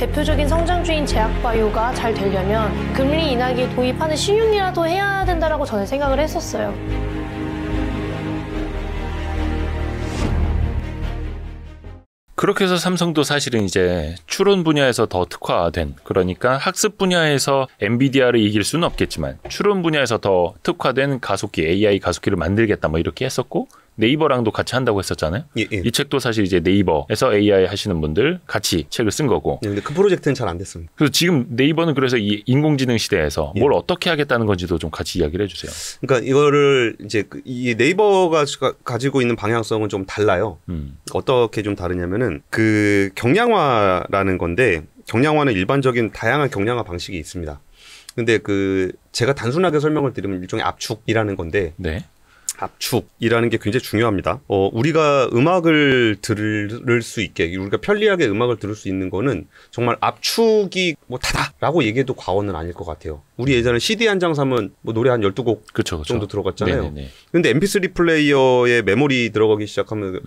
대표적인 성장주인 제약바이오가잘 되려면 금리 인하기 도입하는 시윤이라도 해야 된다라고 저는 생각을 했었어요. 그렇게 해서 삼성도 사실은 이제 추론 분야에서 더 특화된 그러니까 학습 분야에서 엔비디아를 이길 수는 없겠지만 추론 분야에서 더 특화된 가속기 AI 가속기를 만들겠다 뭐 이렇게 했었고 네이버랑도 같이 한다고 했었잖아요. 예, 예. 이 책도 사실 이제 네이버에서 AI 하시는 분들 같이 책을 쓴 거고. 그런데 예, 그 프로젝트는 잘 안 됐습니다. 그래서 지금 네이버는 그래서 이 인공지능 시대에서 예. 뭘 어떻게 하겠다는 건지도 좀 같이 이야기를 해주세요. 그러니까 이거를 이제 그 이 네이버가 가지고 있는 방향성은 좀 달라요. 음. 어떻게 좀 다르냐면은 그 경량화라는 건데 경량화는 일반적인 다양한 경량화 방식이 있습니다. 근데 그 제가 단순하게 설명을 드리면 일종의 압축이라는 건데 네. 압축이라는 게 굉장히 중요합니다. 어, 우리가 음악을 들을 수 있게, 우리가 편리하게 음악을 들을 수 있는 거는 정말 압축이 뭐 다다라고 얘기해도 과언은 아닐 것 같아요. 우리 예전에 CD 한 장 사면 뭐 노래 한 12곡 그쵸, 그쵸. 정도 들어갔잖아요. 네네 네, 네. 근데 MP3 플레이어에 메모리 들어가기 시작하면서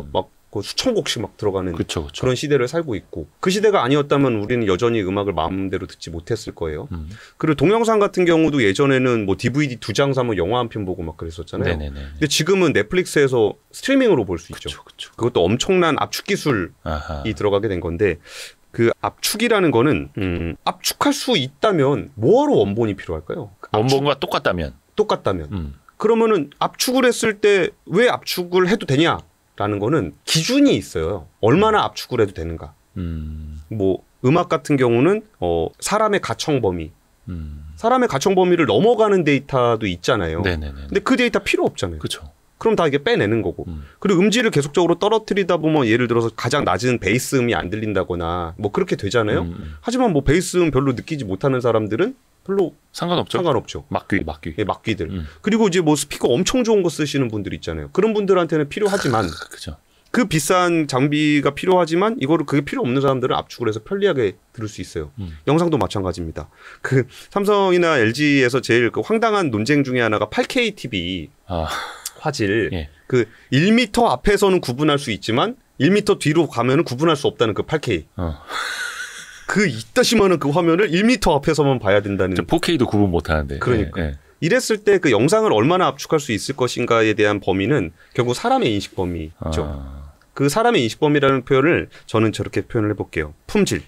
음. 막그 수천 곡씩 막 들어가는 그쵸, 그쵸. 그런 시대를 살고 있고 그 시대가 아니었다면 우리는 여전히 음악을 마음대로 듣지 못했을 거예요. 음. 그리고 동영상 같은 경우도 예전에는 뭐 DVD 두 장 사면 영화 한 편 보고 막 그랬었잖아요. 네네네. 근데 지금은 넷플릭스에서 스트리밍으로 볼 수 있죠. 그쵸. 그것도 엄청난 압축 기술이 아하. 들어가게 된 건데 그 압축이라는 거는 음, 압축할 수 있다면 뭐하러 원본이 필요할까요? 그 원본과 똑같다면 똑같다면 음. 그러면은 압축을 했을 때 왜 압축을 해도 되냐? 라는 거는 기준이 있어요. 얼마나 압축을 해도 되는가. 음. 뭐 음악 같은 경우는 어 사람의 가청 범위. 음. 사람의 가청 범위를 넘어가는 데이터도 있잖아요. 네네네. 근데 그 데이터 필요 없잖아요. 그쵸. 그럼 다 이게 빼내는 거고. 음. 그리고 음질을 계속적으로 떨어뜨리다 보면 예를 들어서 가장 낮은 베이스 음이 안 들린다거나 뭐 그렇게 되잖아요. 음, 음. 하지만 뭐 베이스 음 별로 느끼지 못하는 사람들은 별로 상관없죠. 상관없죠. 막귀, 막귀. 예, 막귀들. 음. 그리고 이제 뭐 스피커 엄청 좋은 거 쓰시는 분들 있잖아요. 그런 분들한테는 필요하지만 아, 그죠. 그 비싼 장비가 필요하지만 이거를 그게 필요 없는 사람들은 압축을 해서 편리하게 들을 수 있어요. 음. 영상도 마찬가지입니다. 그 삼성이나 LG에서 제일 그 황당한 논쟁 중에 하나가 8K TV 아. 화질 예. 그 1미터 앞에서는 구분할 수 있지만 1미터 뒤로 가면은 구분할 수 없다는 그 8K. 어. 그 이따시만한 그 화면을 1미터 앞에서만 봐야 된다는. 4K도 구분 못하는데. 그러니까. 예, 예. 이랬을 때 그 영상을 얼마나 압축할 수 있을 것인가에 대한 범위는 결국 사람의 인식 범위죠. 아... 그 사람의 인식 범위라는 표현을 저는 저렇게 표현을 해볼게요. 품질.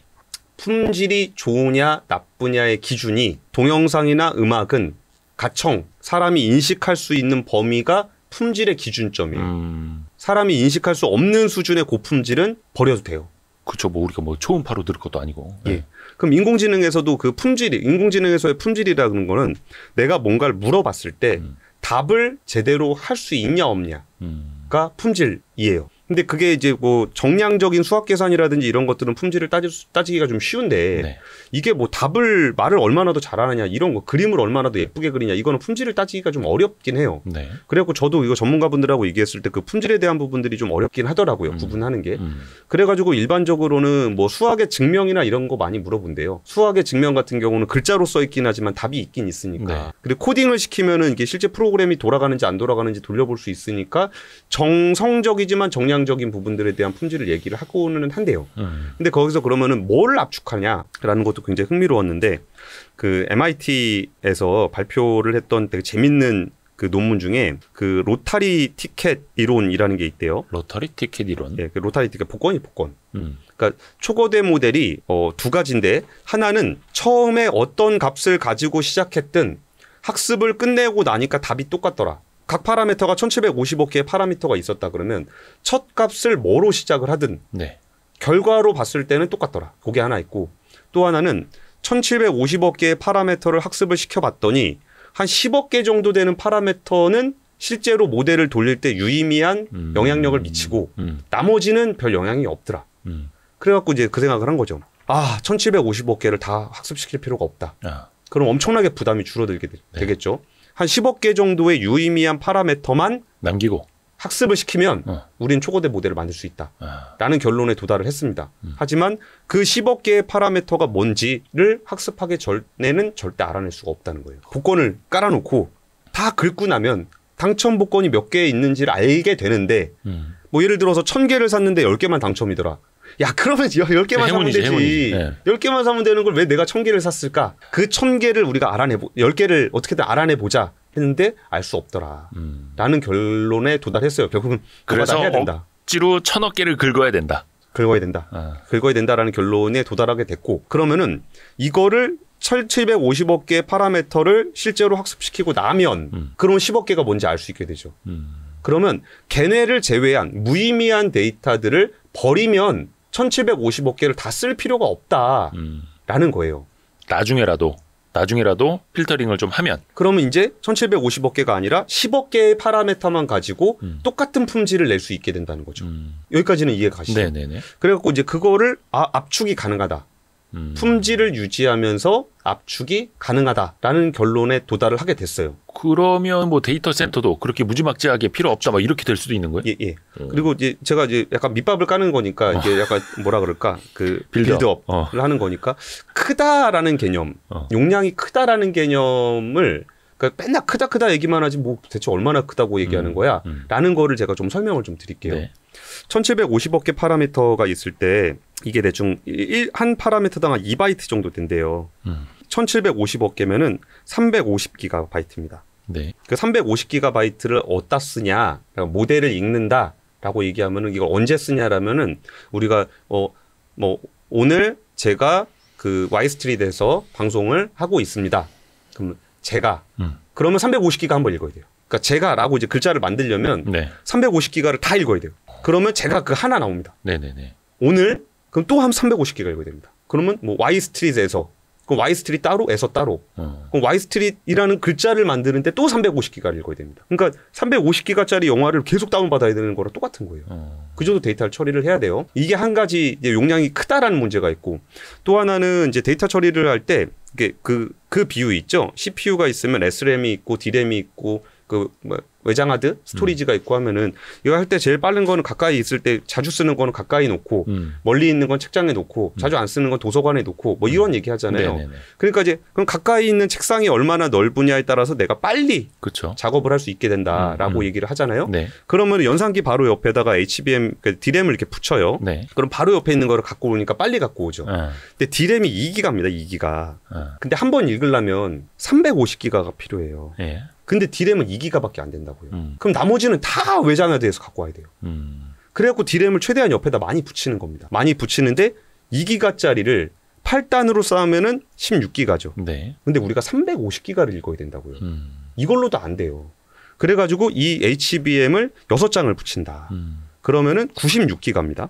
품질이 좋으냐 나쁘냐의 기준이 동영상이나 음악은 가청 사람이 인식할 수 있는 범위가 품질의 기준점이에요. 음... 사람이 인식할 수 없는 수준의 고품질은 버려도 돼요. 그렇죠뭐 우리가 뭐 초음파로 들을 것도 아니고. 예. 네. 그럼 인공지능에서도 그 품질이 인공지능에서의 품질이라 그런 거는 내가 뭔가를 물어봤을 때 음. 답을 제대로 할 수 있냐 없냐가 음. 품질이에요. 근데 그게 이제 뭐 정량적인 수학 계산이라든지 이런 것들은 품질을 따지, 따지기가 좀 쉬운데 네. 이게 뭐 답을 말을 얼마나 더 잘하느냐 이런 거 그림을 얼마나 더 예쁘게 그리냐 이거는 품질을 따지기가 좀 어렵긴 해요. 네. 그래갖고 저도 이거 전문가분들하고 얘기했을 때 그 품질에 대한 부분들이 좀 어렵긴 하더라고요. 음. 구분하는 게. 음. 그래가지고 일반적으로는 뭐 수학의 증명이나 이런 거 많이 물어본대요. 수학의 증명 같은 경우는 글자로 써 있긴 하지만 답이 있긴 있으니까. 네. 근데 코딩을 시키면은 이게 실제 프로그램이 돌아가는지 안 돌아가는지 돌려볼 수 있으니까 정성적이지만 정량 경향적인 부분들에 대한 품질을 얘기를 하고는 한데요 음. 근데 거기서 그러면은 뭘 압축하냐라는 것도 굉장히 흥미로웠는데 그 MIT에서 발표를 했던 되게 재밌는 그 논문 중에 그 로타리 티켓 이론이라는 게 있대요. 로타리 티켓 이론? 네, 그 로타리 티켓 복권이 복권. 음. 그러니까 초거대 모델이 어, 두 가지인데 하나는 처음에 어떤 값을 가지고 시작했든 학습을 끝내고 나니까 답이 똑같더라. 각 파라미터가 1755개의 파라미터가 있었다 그러면 첫 값을 뭐로 시작을 하든 네. 결과로 봤을 때는 똑같더라. 그게 하나 있고 또 하나는 1750억 개의 파라미터를 학습을 시켜봤더니 한 10억 개 정도 되는 파라미터는 실제로 모델을 돌릴 때 유의미한 음, 영향력을 미치고 음, 나머지는 별 영향이 없더라. 음. 그래갖고 이제 그 생각을 한 거죠. 아, 1750억 개를 다 학습시킬 필요가 없다. 아. 그럼 엄청나게 부담이 줄어들게 되, 네. 겠죠 한 10억 개 정도의 유의미한 파라메터만 남기고 학습을 시키면 어. 우린 초거대 모델을 만들 수 있다라는 아. 결론에 도달을 했습니다. 음. 하지만 그 10억 개의 파라메터가 뭔지를 학습하기 전에는 절대 알아낼 수가 없다는 거예요. 복권을 깔아놓고 다 긁고 나면 당첨 복권이 몇 개 있는지를 알게 되는데 음. 뭐 예를 들어서 1000개를 샀는데 10개만 당첨이더라. 야 그러면 10개만 사면 되지. 행운이지. 네. 10개만 사면 되는 걸 왜 내가 1000개를 샀을까? 그 1000개를 우리가 알아내 10개를 어떻게든 알아내 보자. 했는데 알 수 없더라. 음. 라는 결론에 도달했어요. 결국은 그래서 해야 된다. 억지로 천억 개를 긁어야 된다. 긁어야 된다. 아. 긁어야 된다라는 결론에 도달하게 됐고 그러면은 이거를 철 750억 개의 파라메터를 실제로 학습시키고 나면 음. 그럼 10억 개가 뭔지 알 수 있게 되죠. 음. 그러면 걔네를 제외한 무의미한 데이터들을 버리면 천칠백오십억 개를 다 쓸 필요가 없다라는 음. 거예요. 나중에라도 나중에라도 필터링을 좀 하면 그러면 이제 천칠백오십억 개가 아니라 십억 개의 파라메타만 가지고 음. 똑같은 품질을 낼 수 있게 된다는 거죠. 음. 여기까지는 이해 가시죠? 네네네. 그래갖고 이제 그거를 아, 압축이 가능하다. 음. 품질을 유지하면서 압축이 가능하다라는 결론에 도달을 하게 됐어요. 그러면 뭐 데이터 센터도 그렇게 무지막지하게 필요 없다 막 이렇게 될 수도 있는 거예요? 예, 예. 음. 그리고 이제 제가 이제 약간 밑밥을 까는 거니까 어. 이게 약간 뭐라 그럴까 그 빌드업. 을 어. 하는 거니까 크다라는 개념, 어. 용량이 크다라는 개념을 그러니까 맨날 크다 크다 얘기만 하지 뭐 대체 얼마나 크다고 얘기하는 거야라는 음. 음. 거를 제가 좀 설명을 좀 드릴게요. 네. 1750억 개 파라미터가 있을 때 이게 대충 1, 한 파라미터당 한 2바이트 정도 된대요. 음. 1750억 개면은 350기가바이트입니다. 네. 그 350기가바이트를 어디다 쓰냐? 그러니까 모델을 읽는다. 라고 얘기하면은 이걸 언제 쓰냐라면은 우리가 어, 뭐 오늘 제가 그 와이스트리트에서 방송을 하고 있습니다. 그럼 제가 음. 그러면 350기가 한번 읽어야 돼요. 그러니까 제가라고 이제 글자를 만들려면 네. 350기가를 다 읽어야 돼요. 그러면 제가 그 하나 나옵니다. 네네네. 네, 네. 오늘 그럼 또 한3 5 0기가 읽어야 됩니다. 그러면 뭐 Y 스트릿에서 그럼 Y 스트릿 따로 에서 따로 어. 그럼 Y 스트릿이라는 글자를 만드는데 또 350기가를 읽어야 됩니다. 그러니까 350기가짜리 영화를 계속 다운 받아야 되는 거랑 똑같은 거예요. 어. 그 정도 데이터를 처리를 해야 돼요. 이게 한 가지 용량이 크다라는 문제가 있고 또 하나는 이제 데이터 처리를 할때 그그 그, 그 비유 있죠. CPU가 있으면 SRAM이 있고 DRAM이 있고 그뭐 외장하드 음. 스토리지가 음. 있고 하면은 이거 할 때 제일 빠른 거는 가까이 있을 때 자주 쓰는 거는 가까이 놓고 음. 멀리 있는 건 책장에 놓고 음. 자주 안 쓰는 건 도서관에 놓고 뭐 음. 이런 얘기 하잖아요. 그러니까 이제 그럼 가까이 있는 책상이 얼마나 넓으냐에 따라서 내가 빨리 그쵸. 작업을 할 수 있게 된다라고 얘기를 하잖아요. 네. 그러면 연산기 바로 옆에다가 HBM 그러니까 D램을 이렇게 붙여요. 네. 그럼 바로 옆에 있는 거를 갖고 오니까 빨리 갖고 오죠. 네. 근데 D램이 2기가입니다. 2기가. 근데 한 번 읽으려면 350기가가 필요해요. 예. 근데 디램은 2기가밖에 안 된다고요. 음. 그럼 나머지는 다외장에대해서 갖고 와야 돼요. 음. 그래갖고 디램을 최대한 옆에다 많이 붙이는 겁니다. 많이 붙이는데 2기가짜리를 8단으로 쌓으면은 16기가죠. 네. 근데 우리가 350기가를 읽어야 된다고요. 음. 이걸로도 안 돼요. 그래가지고 이 HBM을 6장을 붙인다. 음. 그러면은 96기가입니다.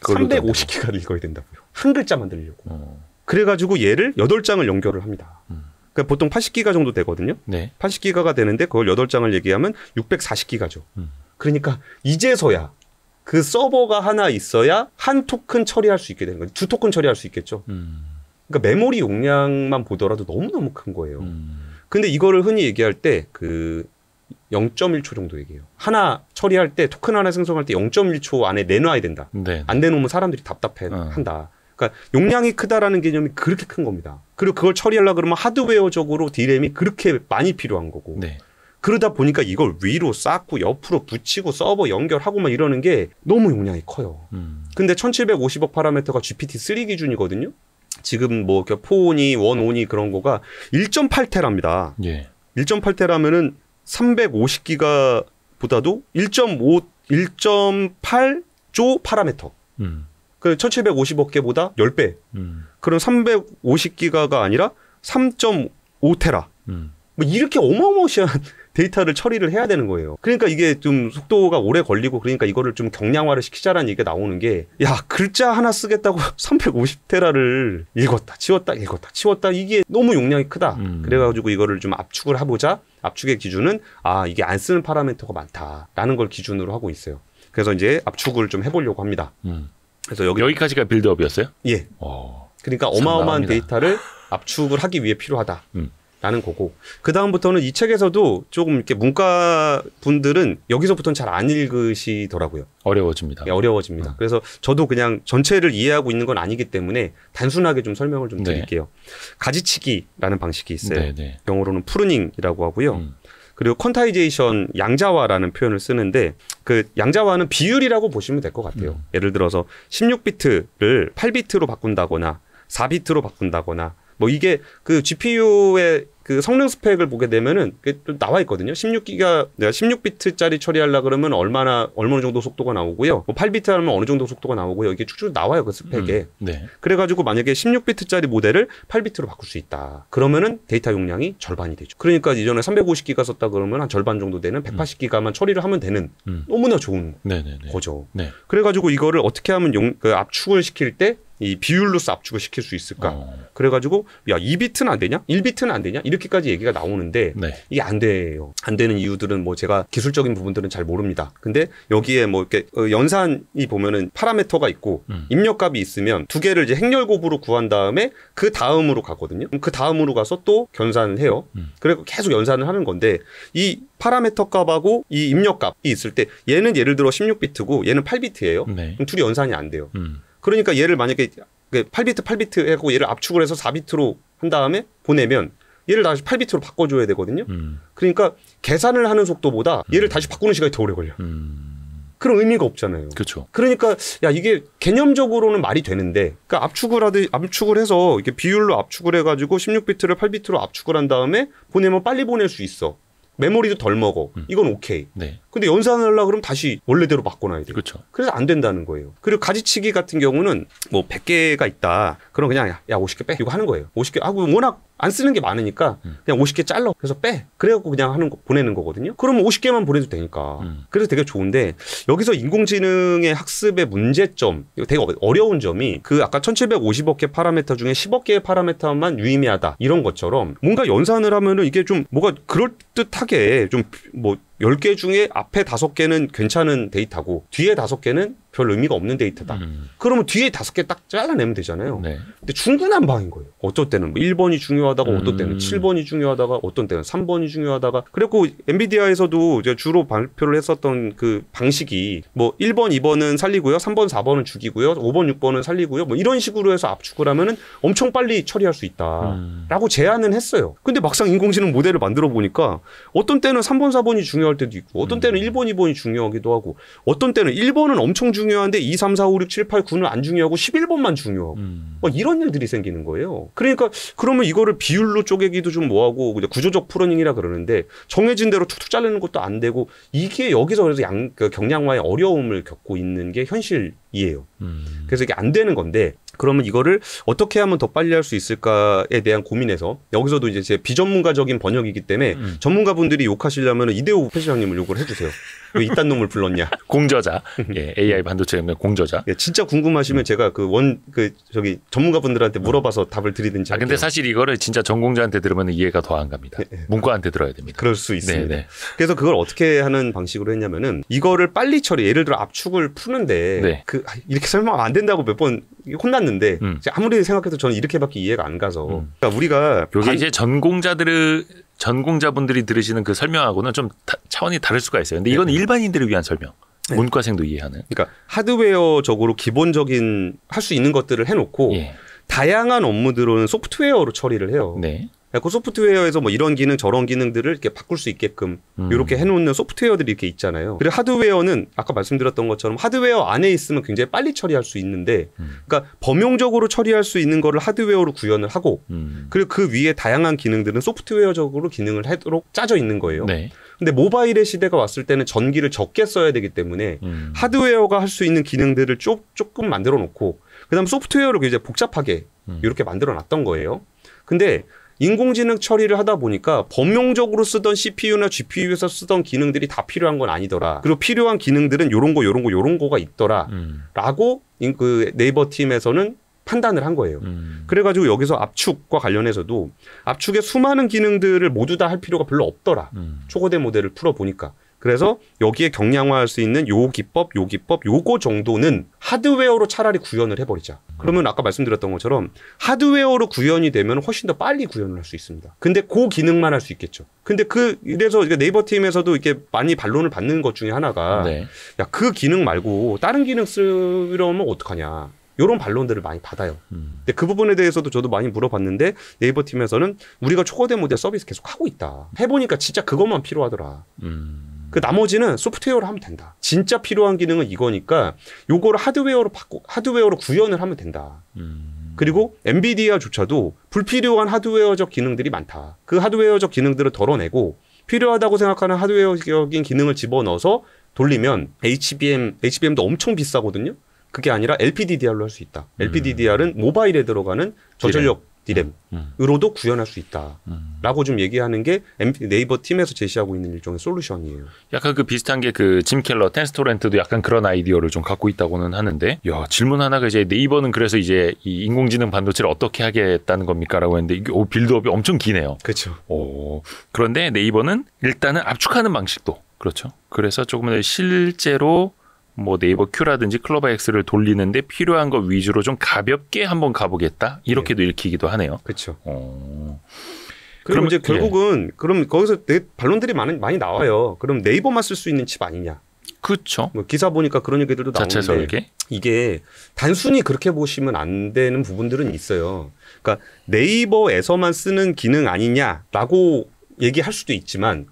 350기가를 음. 읽어야 된다고요. 한 글자만 들려고 어. 그래가지고 얘를 8장을 연결을 합니다. 음. 그 보통 80기가 정도 되거든요. 네. 80기가가 되는데 그걸 8장을 얘기하면 640기가죠. 음. 그러니까 이제서야 그 서버가 하나 있어야 한 토큰 처리할 수 있게 되는 거죠. 두 토큰 처리할 수 있겠죠. 음. 그러니까 메모리 용량만 보더라도 너무너무 큰 거예요. 음. 근데 이거를 흔히 얘기할 때 그 0.1초 정도 얘기해요. 하나 처리할 때 토큰 하나 생성할 때 0.1초 안에 내놔야 된다. 네. 안 내놓으면 사람들이 답답해 어. 한다. 그러니까 용량이 크다라는 개념이 그렇게 큰 겁니다. 그리고 그걸 처리하려 그러면 하드웨어적으로 디램이 그렇게 많이 필요한 거고. 네. 그러다 보니까 이걸 위로 쌓고 옆으로 붙이고 서버 연결하고 막 이러는 게 너무 용량이 커요. 음. 근데 1750억 파라미터가 GPT-3 기준이거든요. 지금 뭐 4온이, 1온이 그런 거가 1.8테라입니다. 예. 1.8테라면은 350기가보다도 1.5, 1.8조 파라미터. 음. 그 1750억 개보다 10배. 음. 그럼 350기가가 아니라 3.5테라. 음. 뭐 이렇게 어마어마시한 데이터를 처리를 해야 되는 거예요. 그러니까 이게 좀 속도가 오래 걸리고 그러니까 이거를 좀 경량화를 시키자라는 얘기가 나오는 게 야, 글자 하나 쓰겠다고 350테라를 읽었다, 치웠다, 읽었다, 치웠다. 이게 너무 용량이 크다. 음. 그래가지고 이거를 좀 압축을 해보자. 압축의 기준은 아, 이게 안 쓰는 파라멘터가 많다라는 걸 기준으로 하고 있어요. 그래서 이제 압축을 좀 해보려고 합니다. 음. 그래서 여기, 까지가 빌드업이었어요? 예. 오, 어, 그러니까 어마어마한 상당합니다. 데이터를 압축을 하기 위해 필요하다라는 음. 거고 그 다음부터는 이 책에서도 조금 이렇게 문과 분들은 여기서부터는 잘 안 읽으시더라고요. 어려워집니다. 예, 어려워집니다. 음. 그래서 저도 그냥 전체를 이해하고 있는 건 아니기 때문에 단순하게 좀 설명을 좀 네. 드릴게요. 네. 가지치기라는 방식이 있어요. 네, 네. 영어로는 푸르닝이라고 하고요. 음. 그리고 퀀타이제이션 양자화라는 표현을 쓰는데 그 양자화는 비율이라고 보시면 될 것 같아요. 음. 예를 들어서 16비트를 8비트로 바꾼다거나 4비트로 바꾼다거나 뭐 이게 그 GPU의 그 성능 스펙을 보게 되면은 그좀 나와 있거든요. 16기가 내가 16비트짜리 처리하려 그러면 얼마나 얼마 정도 속도가 나오고요. 뭐 8비트 하면 어느 정도 속도가 나오고요. 이게 쭉쭉 나와요 그 스펙에. 음, 네. 그래가지고 만약에 16비트짜리 모델을 8비트로 바꿀 수 있다. 그러면은 데이터 용량이 절반이 되죠. 그러니까 이전에 350기가 썼다 그러면 한 절반 정도 되는 180기가만 처리를 하면 되는 음. 너무나 좋은 네네네. 네, 네. 거죠. 네. 그래가지고 이거를 어떻게 하면 용, 그 압축을 시킬 때이 비율로 압축을 시킬 수 있을까? 어. 그래가지고 야 2비트는 안 되냐? 1비트는 안 되냐? 이렇게까지 얘기가 나오는데 네. 이게 안 돼요. 안 되는 이유들은 뭐 제가 기술적인 부분들은 잘 모릅니다. 근데 여기에 뭐 이렇게 어, 연산이 보면은 파라메터가 있고 음. 입력값이 있으면 두 개를 이제 행렬곱으로 구한 다음에 그 다음으로 가거든요. 그 다음으로 가서 또견산을 해요. 음. 그리고 계속 연산을 하는 건데 이 파라메터 값하고 이 입력 값이 있을 때 얘는 예를 들어 16비트고 얘는 8비트예요. 네. 그럼 둘이 연산이 안 돼요. 음. 그러니까 얘를 만약에 8비트 그 8비트 하고 얘를 압축을 해서 4비트로 한 다음에 보내면 얘를 다시 8비트로 바꿔줘야 되거든요. 음. 그러니까 계산을 하는 속도보다 음. 얘를 다시 바꾸는 시간이 더 오래 걸려. 음. 그런 의미가 없잖아요. 그렇죠. 그러니까 야 이게 개념적으로는 말이 되는데, 그러니까 압축을 하듯 압축을 해서 이렇게 비율로 압축을 해가지고 16비트를 8비트로 압축을 한 다음에 보내면 빨리 보낼 수 있어. 메모리도 덜 먹어. 음. 이건 오케이. 네. 근데 연산하려 그러면 다시 원래대로 바꿔놔야 돼요. 그렇죠. 그래서 안 된다는 거예요. 그리고 가지치기 같은 경우는 뭐 100개가 있다. 그럼 그냥 야, 야 50개 빼. 이거 하는 거예요. 50개. 아, 워낙 안 쓰는 게 많으니까 음. 그냥 50개 잘라 그래서 빼 그래갖고 그냥 하는 거 보내는 거거든요 그러면 50개만 보내도 되니까 음. 그래서 되게 좋은데 여기서 인공지능의 학습의 문제점 이거 되게 어, 어려운 점이 그 아까 1750억 개 파라메터 중에 10억 개의 파라메터만 유의미하다 이런 것처럼 뭔가 연산을 하면은 이게 좀 뭐가 그럴듯하게 좀뭐 1 0개 중에 앞에 5 개는 괜찮은 데이터고 뒤에 5 개는 별 의미가 없는 데이터다. 음. 그러면 뒤에 5개딱 잘라내면 되잖아요. 네. 근데 중구난방인 거예요. 어떨 때는 뭐 1번이 중요하다가 음. 어떨 때는 7번이 음. 중요하다가 어떤 때는 3번이 중요하다가 그리고 엔비디아에서도 이제 주로 발표를 했었던 그 방식이 뭐 1번, 2번은 살리고요. 3번, 4번은 죽이고요. 5번, 6번은 살리고요. 뭐 이런 식으로 해서 압축을 하면은 엄청 빨리 처리할 수 있다라고 음. 제안은 했어요. 근데 막상 인공지능 모델을 만들어 보니까 어떤 때는 3번, 4번이 중요 중요할 때도 있고 어떤 음. 때는 음. 1번, 2번이 중요하기도 하고 어떤 때는 1번은 엄청 중요한데 2, 3, 4, 5, 6, 7, 8, 9는 안 중요하고 11번만 중요하고 음. 막 이런 일들이 생기는 거예요. 그러니까 그러면 이거를 비율로 쪼개기도 좀 뭐하고 구조적 프로닝이라 그러는데 정해진 대로 툭툭 자르는 것도 안 되고 이게 여기서 그래서 양, 그 경량화의 어려움을 겪고 있는 게 현실이에요. 음. 그래서 이게 안 되는 건데 그러면 이거를 어떻게 하면 더 빨리 할 수 있을까에 대한 고민에서 여기서도 이제 제 비전문가적인 번역이기 때문에 음. 전문가분들이 욕하시려면 이대호 회장님을 욕을 해주세요. 왜 이딴 놈을 불렀냐. 공저자. 예, AI 반도체 공저자. 예, 진짜 궁금하시면 음. 제가 그 원그 그 저기 전문가분들한테 물어봐서 음. 답을 드리든지. 아 할게요. 근데 사실 이거를 진짜 전공자한테 들으면 이해가 더 안 갑니다. 예, 예, 문과한테 들어야 됩니다. 그럴 수 네, 있습니다. 네네. 그래서 그걸 어떻게 하는 방식으로 했냐면은 이거를 빨리 처리. 예를 들어 압축을 푸는데 네. 그 아, 이렇게 설명안 된다고 몇 번 혼났는데 음. 아무리 생각해도 저는 이렇게밖에 이해가 안 가서 음. 그러니까 우리가 이게 반... 이제 전공자들을 전공자분들이 들으시는 그 설명하고는 좀 다, 차원이 다를 수가 있어요. 근데 네, 이건 네. 일반인들을 위한 설명. 네. 문과생도 이해하는. 그러니까 하드웨어적으로 기본적인 할 수 있는 것들을 해놓고 예. 다양한 업무들은 소프트웨어로 처리를 해요. 네. 예, 그 소프트웨어에서 뭐 이런 기능 저런 기능들을 이렇게 바꿀 수 있게끔 음. 이렇게 해놓는 소프트웨어들이 이렇게 있잖아요. 그리고 하드웨어는 아까 말씀드렸던 것처럼 하드웨어 안에 있으면 굉장히 빨리 처리할 수 있는데, 음. 그러니까 범용적으로 처리할 수 있는 거를 하드웨어로 구현을 하고, 음. 그리고 그 위에 다양한 기능들은 소프트웨어적으로 기능을 하도록 짜져 있는 거예요. 네. 근데 모바일의 시대가 왔을 때는 전기를 적게 써야 되기 때문에 음. 하드웨어가 할 수 있는 기능들을 쪼, 조금 만들어 놓고, 그다음 소프트웨어를 굉장히 복잡하게 이렇게 음. 만들어 놨던 거예요. 근데 인공지능 처리를 하다 보니까 범용적으로 쓰던 CPU나 GPU에서 쓰던 기능들이 다 필요한 건 아니더라. 그리고 필요한 기능들은 요런 거, 요런 거, 요런 거가 있더라. 음. 라고 그 네이버 팀에서는 판단을 한 거예요. 음. 그래가지고 여기서 압축과 관련해서도 압축의 수많은 기능들을 모두 다 할 필요가 별로 없더라. 음. 초거대 모델을 풀어보니까. 그래서 여기에 경량화할 수 있는 요 기법, 요 기법, 요거 정도는 하드웨어로 차라리 구현을 해버리자. 그러면 아까 말씀드렸던 것처럼 하드웨어로 구현이 되면 훨씬 더 빨리 구현을 할 수 있습니다. 근데 그 기능만 할 수 있겠죠. 근데 그 이래서 네이버 팀에서도 이렇게 많이 반론을 받는 것 중에 하나가 네. 야그 기능 말고 다른 기능 쓰려면 어떡하냐. 이런 반론들을 많이 받아요. 음. 근데 그 부분에 대해서도 저도 많이 물어봤는데 네이버 팀에서는 우리가 초거대 모델 서비스 계속 하고 있다. 해보니까 진짜 그것만 필요하더라. 음. 그 나머지는 소프트웨어로 하면 된다. 진짜 필요한 기능은 이거니까 요거를 하드웨어로 바꿔 하드웨어로 구현을 하면 된다. 음. 그리고 엔비디아조차도 불필요한 하드웨어적 기능들이 많다. 그 하드웨어적 기능들을 덜어내고 필요하다고 생각하는 하드웨어적인 기능을 집어넣어서 돌리면 HBM HBM도 엄청 비싸거든요. 그게 아니라 LPDDR로 할 수 있다. LPDDR은 음. 모바일에 들어가는 저전력 디램으로도 구현할 수 있다라고 좀 얘기하는 게 네이버 팀에서 제시하고 있는 일종의 솔루션이에요. 약간 그 비슷한 게 그짐 켈러 텐스토렌트도 약간 그런 아이디어를 좀 갖고 있다고는 하는데 야 질문 하나가 이제 네이버는 그래서 이제 이 인공지능 반도체를 어떻게 하겠다는 겁니까라고 했는데 이게 오, 빌드업이 엄청 기네요. 그렇죠. 오, 그런데 네이버는 일단은 압축하는 방식도 그렇죠. 그래서 조금 더 실제로 뭐 네이버 큐라든지 클로바 스를 돌리는데 필요한 것 위주로 좀 가볍게 한번 가보겠다 이렇게도 예. 읽히기도 하네요. 그렇죠. 어. 그럼 이제 네. 결국은 예. 그럼 거기서 되게 반론들이 많이 많이 나와요. 그럼 네이버만 쓸 수 있는 칩 아니냐? 그렇죠. 뭐 기사 보니까 그런 얘기들도 나오는데 설계? 이게 단순히 그렇게 보시면 안 되는 부분들은 있어요. 그러니까 네이버에서만 쓰는 기능 아니냐라고 얘기할 수도 있지만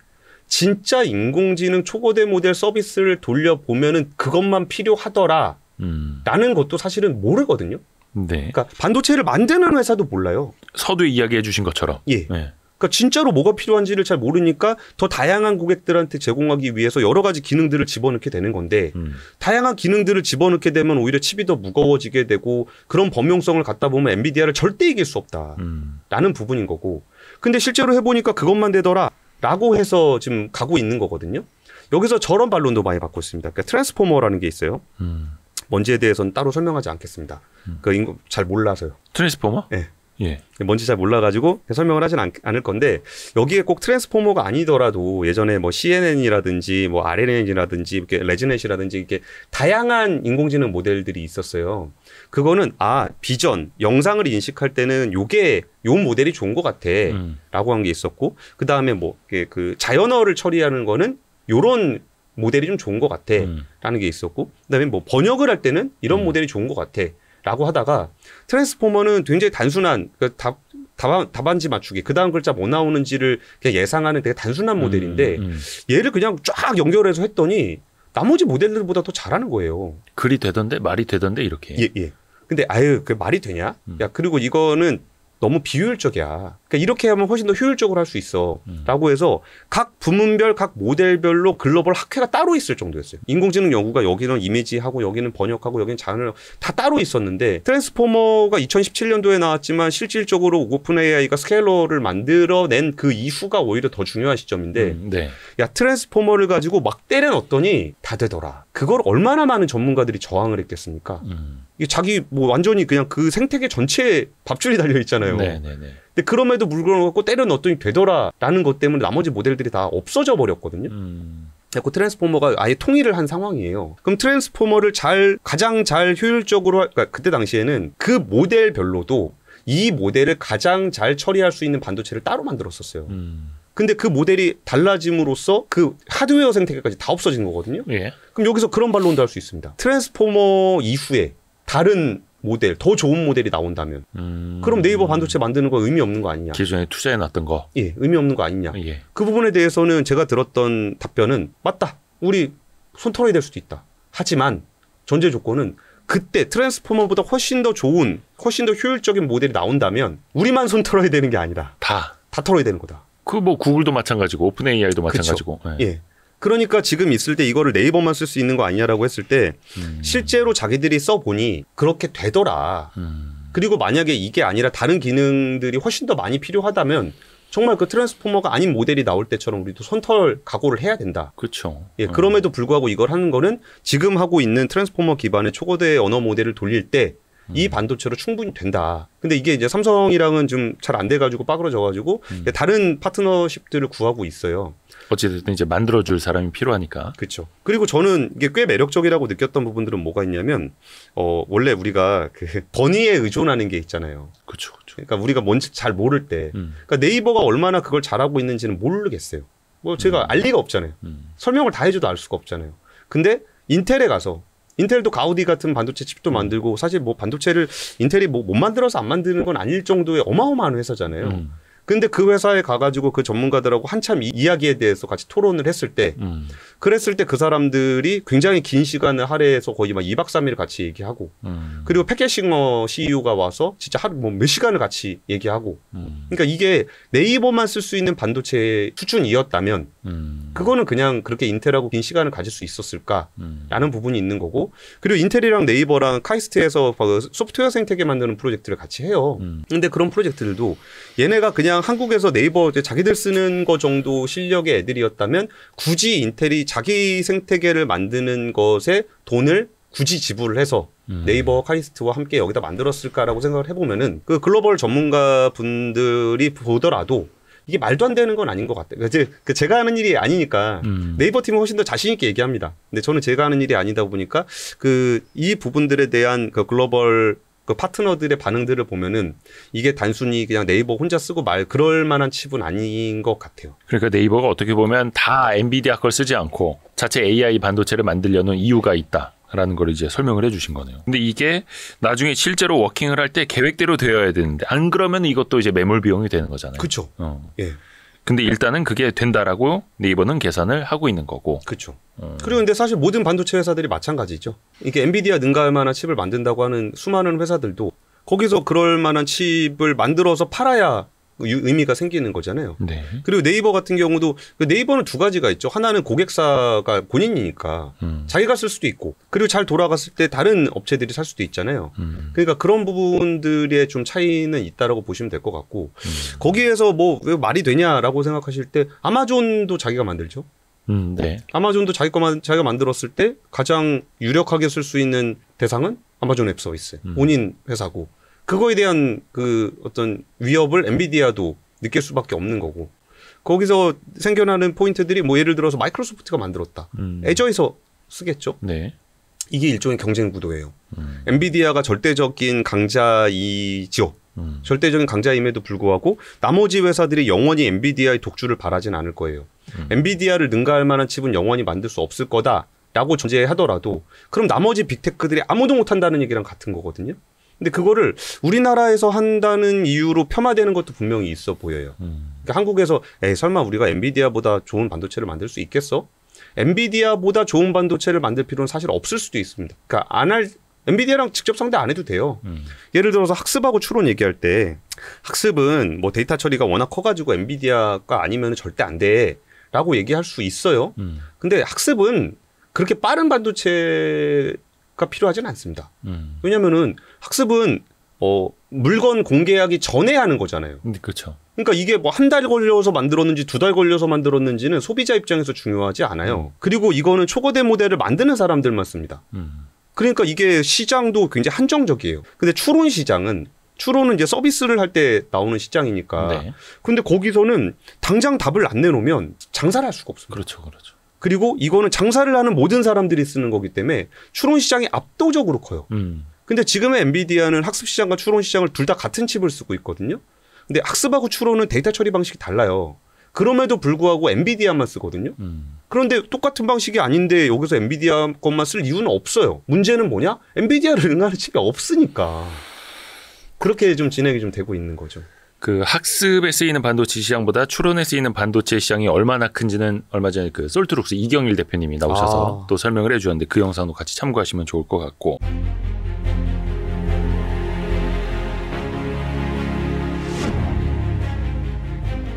진짜 인공지능 초거대 모델 서비스를 돌려보면은 그것만 필요하더라. 음. 라는 것도 사실은 모르거든요. 네. 그러니까 반도체를 만드는 회사도 몰라요. 서두에 이야기해 주신 것처럼. 예. 네. 그러니까 진짜로 뭐가 필요한지를 잘 모르니까 더 다양한 고객들한테 제공하기 위해서 여러 가지 기능들을 집어넣게 되는 건데 음. 다양한 기능들을 집어넣게 되면 오히려 칩이 더 무거워지게 되고 그런 범용성을 갖다 보면 엔비디아를 절대 이길 수 없다라는 음. 부분인 거고 근데 실제로 해보니까 그것만 되더라 라고 해서 지금 가고 있는 거거든요. 여기서 저런 반론도 많이 받고 있습니다. 그러니까 트랜스포머라는 게 있어요. 음. 먼지에 대해서는 따로 설명하지 않겠습니다. 음. 그잘 몰라서요. 트랜스포머? 네. 예. 예. 그 뭔지 잘 몰라가지고 설명을 하진 않, 않을 건데 여기에 꼭 트랜스포머가 아니더라도 예전에 뭐 CNN이라든지 뭐 RNN이라든지 이렇게 레지넷이라든지 이렇게 다양한 인공지능 모델들이 있었어요. 그거는 아 비전 영상을 인식할 때는 요게 요 모델이 좋은 것 같아라고 음. 한게 있었고 그 다음에 뭐 그 자연어를 처리하는 거는 요런 모델이 좀 좋은 것 같아라는 음. 게 있었고 그다음에 뭐 번역을 할 때는 이런 음. 모델이 좋은 것 같아라고 하다가 트랜스포머는 굉장히 단순한 그답 답안, 지 맞추기 그 다음 글자 뭐 나오는지를 그냥 예상하는 되게 단순한 음, 모델인데 음. 얘를 그냥 쫙 연결해서 했더니 나머지 모델들보다 더 잘하는 거예요. 글이 되던데 말이 되던데 이렇게. 예, 예. 근데 아유 그 말이 되냐? 음. 야 그리고 이거는 너무 비효율적이야. 그러니까 이렇게 하면 훨씬 더 효율적으로 할 수 있어라고 음. 해서 각 부문별 각 모델별로 글로벌 학회가 따로 있을 정도였어요. 인공지능 연구가 여기는 이미지하고 여기는 번역하고 여기는 자연을 다 따로 있었는데 트랜스포머가 2017년도에 나왔지만 실질적으로 오픈 AI가 스케일러를 만들어낸 그 이후가 오히려 더 중요한 시점인데 음, 네. 야 트랜스포머를 가지고 막 때려넣더니 다 되더라. 그걸 얼마나 많은 전문가들이 저항을 했겠습니까? 음. 이게 자기 뭐 완전히 그냥 그 생태계 전체에 밥줄이 달려 있잖아요. 네, 네, 네. 근데 그럼에도 물건을 갖고 때려 넣었더니 되더라라는 것 때문에 나머지 모델들이 다 없어져 버렸거든요. 음. 그래서 트랜스포머가 아예 통일을 한 상황이에요. 그럼 트랜스포머를 잘 가장 잘 효율적으로 그러니까 그때 당시에는 그 모델별로도 이 모델을 가장 잘 처리할 수 있는 반도체를 따로 만들었었어요. 음. 근데 그 모델이 달라짐으로써 그 하드웨어 생태계까지 다 없어진 거거든요. 예. 그럼 여기서 그런 반론도 할 수 있습니다. 트랜스포머 이후에 다른 모델, 더 좋은 모델이 나온다면 음... 그럼 네이버 반도체 만드는 거 의미 없는 거 아니냐? 기존에 투자해 놨던 거. 예, 의미 없는 거 아니냐? 예. 그 부분에 대해서는 제가 들었던 답변은 맞다. 우리 손 털어야 될 수도 있다. 하지만 전제 조건은 그때 트랜스포머보다 훨씬 더 좋은, 훨씬 더 효율적인 모델이 나온다면 우리만 손 털어야 되는 게 아니라 다다 털어야 되는 거다. 그 뭐 구글도 마찬가지고 오픈 AI도 마찬가지고. 예. 예. 그러니까 지금 있을 때 이거를 네이버만 쓸 수 있는 거 아니냐라고 했을 때 음. 실제로 자기들이 써보니 그렇게 되더라. 음. 그리고 만약에 이게 아니라 다른 기능들이 훨씬 더 많이 필요하다면 정말 그 트랜스포머가 아닌 모델이 나올 때처럼 우리도 손털 각오를 해야 된다. 그렇죠. 예, 그럼에도 불구하고 이걸 하는 거는 지금 하고 있는 트랜스포머 기반의 초거대 언어 모델을 돌릴 때이 반도체로 충분히 된다. 근데 이게 이제 삼성이랑은 좀 잘 안 돼가지고 빠그러져가지고 음. 다른 파트너십들을 구하고 있어요. 어쨌든 이제 만들어줄 사람이 필요하니까. 그렇죠. 그리고 저는 이게 꽤 매력적이라고 느꼈던 부분들은 뭐가 있냐면 어 원래 우리가 그 번위에 의존하는 게 있잖아요. 그렇죠. 그러니까 우리가 뭔지 잘 모를 때, 음. 그러니까 네이버가 얼마나 그걸 잘하고 있는지는 모르겠어요. 뭐 제가 음. 알 리가 없잖아요. 음. 설명을 다 해줘도 알 수가 없잖아요. 근데 인텔에 가서 인텔도 가우디 같은 반도체 칩도 음. 만들고 사실 뭐 반도체를 인텔이 뭐못 만들어서 안 만드는 건 아닐 정도의 어마어마한 회사잖아요. 음. 근데 그 회사에 가가지고 그 전문가들하고 한참 이, 이 야기에 대해서 같이 토론을 했을 때 음. 그랬을 때 그 사람들이 굉장히 긴 시간을 할애해서 거의 막 2박 3일 같이 얘기하고 음. 그리고 패키싱어 CEO가 와서 진짜 하루 뭐 몇 시간을 같이 얘기하고 음. 그러니까 이게 네이버만 쓸 수 있는 반도체의 수준이었다면 음. 그거는 그냥 그렇게 인텔하고 긴 시간을 가질 수 있었을까라는 음. 부분이 있는 거고 그리고 인텔이랑 네이버랑 카이스트에서 그 소프트웨어 생태계 만드는 프로젝트를 같이 해요. 음. 근데 그런 프로젝트들도 얘네가 그냥 한국에서 네이버 자기들 쓰는 거 정도 실력의 애들이었다면 굳이 인텔이 자기 생태계를 만드는 것에 돈을 굳이 지불을 해서 음. 네이버 카이스트와 함께 여기다 만들었을까라고 생각을 해보면은 그 글로벌 전문가 분들이 보더라도 이게 말도 안 되는 건 아닌 것 같아요. 그러니까 그 제, 가 하는 일이 아니니까 음. 네이버 팀은 훨씬 더 자신 있게 얘기합니다. 근데 저는 제가 하는 일이 아니다 보니까 그 이 부분들에 대한 그 글로벌 그 파트너들의 반응들을 보면은 이게 단순히 그냥 네이버 혼자 쓰고 말 그럴 만한 칩은 아닌 것 같아요. 그러니까 네이버가 어떻게 보면 다 엔비디아 걸 쓰지 않고 자체 AI 반도체를 만들려는 이유가 있다. 라는 걸 이제 설명을 해주신 거네요. 근데 이게 나중에 실제로 워킹을 할 때 계획대로 되어야 되는데 안 그러면 이것도 이제 매몰 비용이 되는 거잖아요. 그렇죠. 어. 예. 근데 일단은 그게 된다라고 네이버는 계산을 하고 있는 거고. 그렇죠. 음. 그리고 근데 사실 모든 반도체 회사들이 마찬가지죠. 이게 엔비디아 능가할 만한 칩을 만든다고 하는 수많은 회사들도 거기서 그럴 만한 칩을 만들어서 팔아야 의미가 생기는 거잖아요. 네. 그리고 네이버 같은 경우도 그 네이버는 두 가지가 있죠. 하나는 고객사가 본인이니까 음. 자기가 쓸 수도 있고 그리고 잘 돌아갔을 때 다른 업체들이 살 수도 있잖아요. 음. 그러니까 그런 부분들의 좀 차이는 있다라고 보시면 될 것 같고 음. 거기에서 뭐 왜 말이 되냐라고 생각하실 때 아마존도 자기가 만들죠. 음, 네. 아마존도 자기 거만 자기가 만들었을 때 가장 유력하게 쓸 수 있는 대상은 아마존 웹 서비스 음. 본인 회사고 그거에 대한 그 어떤 위협을 엔비디아도 느낄 수밖에 없는 거고 거기서 생겨나는 포인트들이 뭐 예를 들어서 마이크로소프트가 만들었다 음. 애저에서 쓰겠죠 네. 이게 일종의 경쟁 구도예요 음. 엔비디아가 절대적인 강자이지요 음. 절대적인 강자임에도 불구하고 나머지 회사들이 영원히 엔비디아의 독주를 바라진 않을 거예요 음. 엔비디아를 능가할 만한 칩은 영원히 만들 수 없을 거다라고 전제하더라도 그럼 나머지 빅테크들이 아무도 못한다는 얘기랑 같은 거거든요 근데 그거를 우리나라에서 한다는 이유로 폄하되는 것도 분명히 있어 보여요. 음. 그러니까 한국에서 에 설마 우리가 엔비디아보다 좋은 반도체를 만들 수 있겠어? 엔비디아보다 좋은 반도체를 만들 필요는 사실 없을 수도 있습니다. 그러니까 안 할 엔비디아랑 직접 상대 안 해도 돼요. 음. 예를 들어서 학습하고 추론 얘기할 때 학습은 뭐 데이터 처리가 워낙 커가지고 엔비디아가 아니면 절대 안 돼라고 얘기할 수 있어요. 음. 근데 학습은 그렇게 빠른 반도체 가 필요하진 않습니다. 음. 왜냐면은 학습은 어 물건 공개하기 전에 하는 거잖아요. 음, 그렇죠. 그러니까 이게 뭐 한 달 걸려서 만들었는지 두 달 걸려서 만들었는지는 소비자 입장에서 중요하지 않아요. 음. 그리고 이거는 초거대 모델을 만드는 사람들만 씁니다. 음. 그러니까 이게 시장도 굉장히 한정적이에요. 근데 추론 시장은 추론은 이제 서비스를 할 때 나오는 시장이니까. 네. 근데 거기서는 당장 답을 안 내놓으면 장사를 할 수가 없습니다. 그렇죠, 그렇죠. 그리고 이거는 장사를 하는 모든 사람들이 쓰는 거기 때문에 추론 시장이 압도적으로 커요. 음. 근데 지금의 엔비디아는 학습 시장과 추론 시장을 둘 다 같은 칩을 쓰고 있거든요. 근데 학습하고 추론은 데이터 처리 방식이 달라요. 그럼에도 불구하고 엔비디아만 쓰거든요. 음. 그런데 똑같은 방식이 아닌데 여기서 엔비디아 것만 쓸 이유는 없어요. 문제는 뭐냐? 엔비디아를 응하는 칩이 없으니까. 그렇게 좀 진행이 좀 되고 있는 거죠. 그 학습에 쓰이는 반도체 시장보다 추론에 쓰이는 반도체 시장이 얼마나 큰지는 얼마 전에 그 솔트룩스 이경일 대표님이 나오셔서 아. 또 설명을 해주셨는데 그 영상도 같이 참고하시면 좋을 것 같고.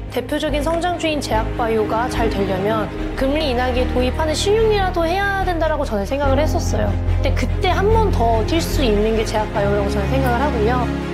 대표적인 성장주인 제약바이오가 잘 되려면 금리 인하기에 도입하는 시윤이라도 해야 된다라고 저는 생각을 했었어요. 근데 그때 한 번 더 뛸 수 있는 게 제약바이오라고 저는 생각을 하고요.